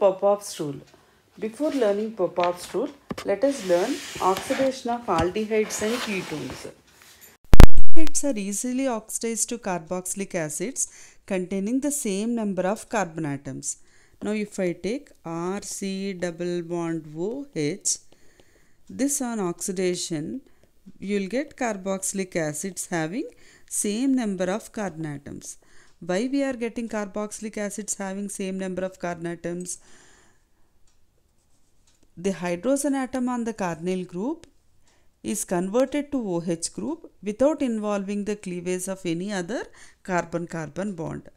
Popov's rule. Before learning Popov's rule, let us learn oxidation of aldehydes and ketones. Aldehydes are easily oxidized to carboxylic acids containing the same number of carbon atoms. Now if I take RC double bond OH, this on oxidation you will get carboxylic acids having same number of carbon atoms. Why we are getting carboxylic acids having same number of carbon atoms? The hydrogen atom on the carbonyl group is converted to OH group without involving the cleavage of any other carbon-carbon bond.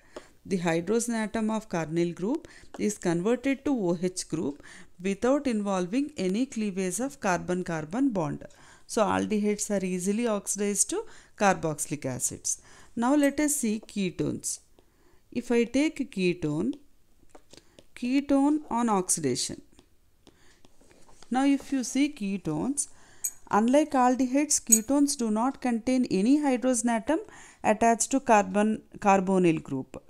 The hydrogen atom of carbonyl group is converted to OH group without involving any cleavage of carbon-carbon bond. So aldehydes are easily oxidized to carboxylic acids. Now let us see ketones. If I take a ketone, ketone on oxidation. Now if you see ketones, unlike aldehydes, ketones do not contain any hydrogen atom attached to carbon carbonyl group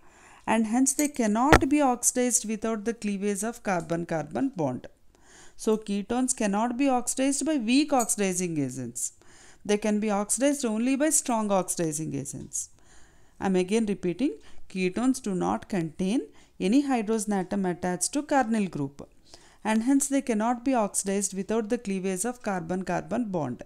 and hence they cannot be oxidized without the cleavage of carbon-carbon bond. So ketones cannot be oxidized by weak oxidizing agents. They can be oxidized only by strong oxidizing agents. I am again repeating ketones do not contain any hydrogen atom attached to carbonyl group and hence they cannot be oxidized without the cleavage of carbon-carbon bond.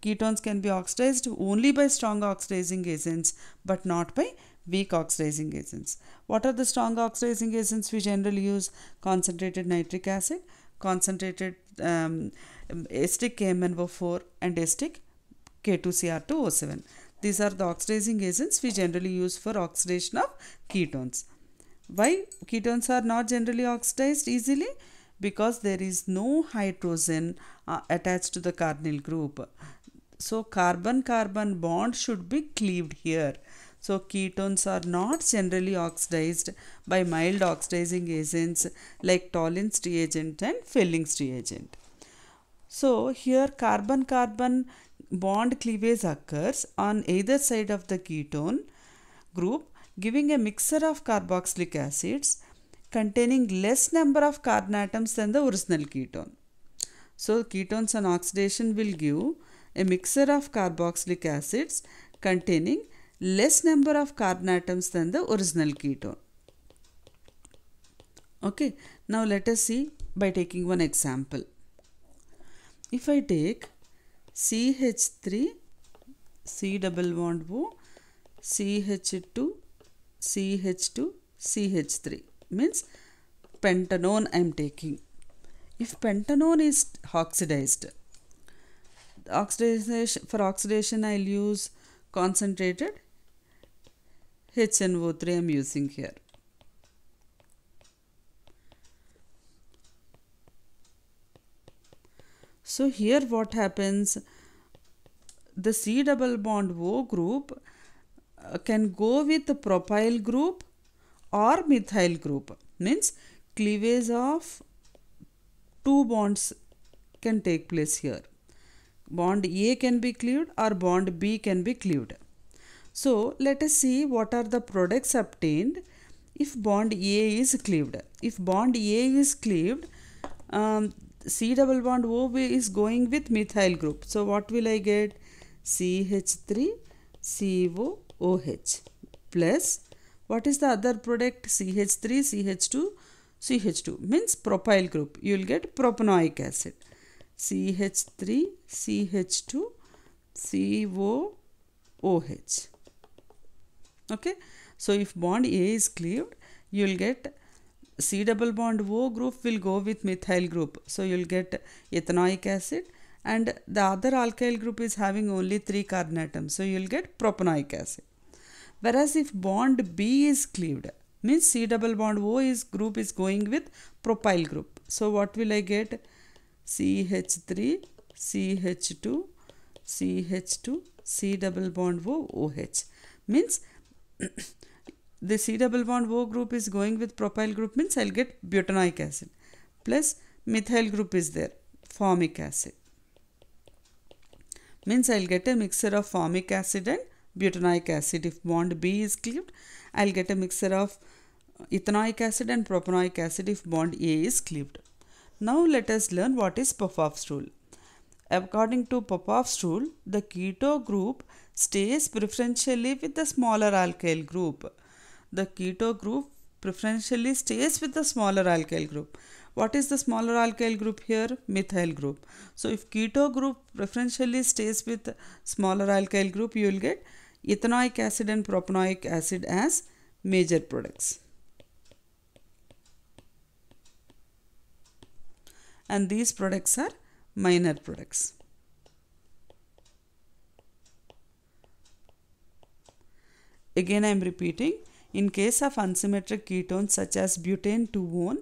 Ketones can be oxidized only by strong oxidizing agents but not by weak oxidizing agents. What are the strong oxidizing agents we generally use? Concentrated nitric acid, concentrated um, acetic KMnO4 and acetic K2CR2O7. These are the oxidizing agents we generally use for oxidation of ketones. Why ketones are not generally oxidized easily? Because there is no hydrogen uh, attached to the carbonyl group. So carbon-carbon bond should be cleaved here. So ketones are not generally oxidized by mild oxidizing agents like tollens reagent and Fellings reagent. So here carbon-carbon bond cleavage occurs on either side of the ketone group giving a mixture of carboxylic acids containing less number of carbon atoms than the original ketone. So ketones on oxidation will give a mixture of carboxylic acids containing less number of carbon atoms than the original ketone. Okay, now let us see by taking one example. If I take CH3 C double bond O CH2 CH2 CH3 means pentanone I am taking. If pentanone is oxidized, oxidation for oxidation I'll use concentrated HNO3 I'm using here. So here what happens the C double bond O group uh, can go with propyl group or methyl group means cleavage of two bonds can take place here. Bond A can be cleaved or bond B can be cleaved. So let us see what are the products obtained if bond A is cleaved. If bond A is cleaved, um, C double bond O is going with methyl group. So what will I get? CH3 COOH plus what is the other product? CH3 CH2 CH2 means propyl group. You will get propanoic acid. CH3 CH2 COOH. Okay. So if bond A is cleaved, you will get C double bond O group will go with methyl group. So you will get ethanoic acid and the other alkyl group is having only 3 carbon atoms. So you will get propanoic acid. Whereas if bond B is cleaved, means C double bond O is group is going with propyl group. So what will I get? CH3, CH2, CH2, C double bond O OH. Means the C double bond O group is going with propyl group means I'll get butanoic acid plus methyl group is there formic acid means I'll get a mixture of formic acid and butanoic acid if bond B is cleaved I'll get a mixture of uh, ethanoic acid and propanoic acid if bond A is cleaved now let us learn what is Popov's rule according to Popov's rule the keto group stays preferentially with the smaller alkyl group the keto group preferentially stays with the smaller alkyl group. What is the smaller alkyl group here? Methyl group. So if keto group preferentially stays with smaller alkyl group, you will get ethanoic acid and propanoic acid as major products. And these products are minor products. Again I am repeating in case of unsymmetric ketones such as butane-2-one,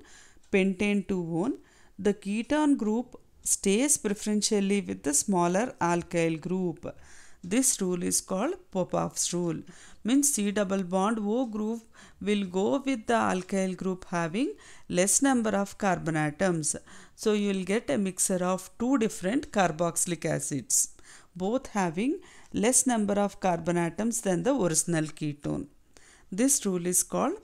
pentane-2-one, the ketone group stays preferentially with the smaller alkyl group. This rule is called Popov's rule. Means C double bond O group will go with the alkyl group having less number of carbon atoms. So you will get a mixture of two different carboxylic acids, both having less number of carbon atoms than the original ketone. This rule is called